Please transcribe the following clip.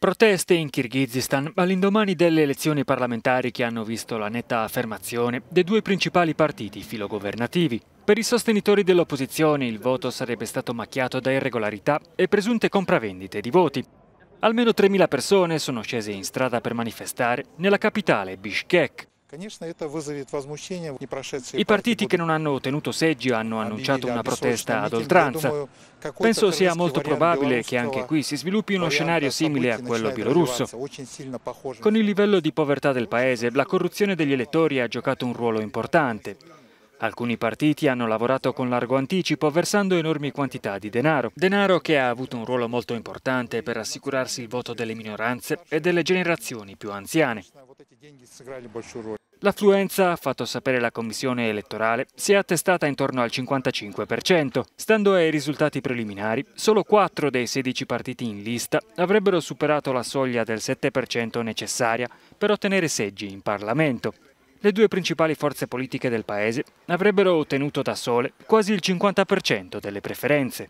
Proteste in Kirghizistan all'indomani delle elezioni parlamentari che hanno visto la netta affermazione dei due principali partiti filogovernativi. Per i sostenitori dell'opposizione il voto sarebbe stato macchiato da irregolarità e presunte compravendite di voti. Almeno 3.000 persone sono scese in strada per manifestare nella capitale Bishkek. I partiti che non hanno ottenuto seggio hanno annunciato una protesta ad oltranza. Penso sia molto probabile che anche qui si sviluppi uno scenario simile a quello bielorusso. Con il livello di povertà del paese, la corruzione degli elettori ha giocato un ruolo importante. Alcuni partiti hanno lavorato con largo anticipo versando enormi quantità di denaro, denaro che ha avuto un ruolo molto importante per assicurarsi il voto delle minoranze e delle generazioni più anziane. L'affluenza, ha fatto sapere la commissione elettorale, si è attestata intorno al 55%. Stando ai risultati preliminari, solo 4 dei 16 partiti in lista avrebbero superato la soglia del 7% necessaria per ottenere seggi in Parlamento. Le due principali forze politiche del Paese avrebbero ottenuto da sole quasi il 50% delle preferenze.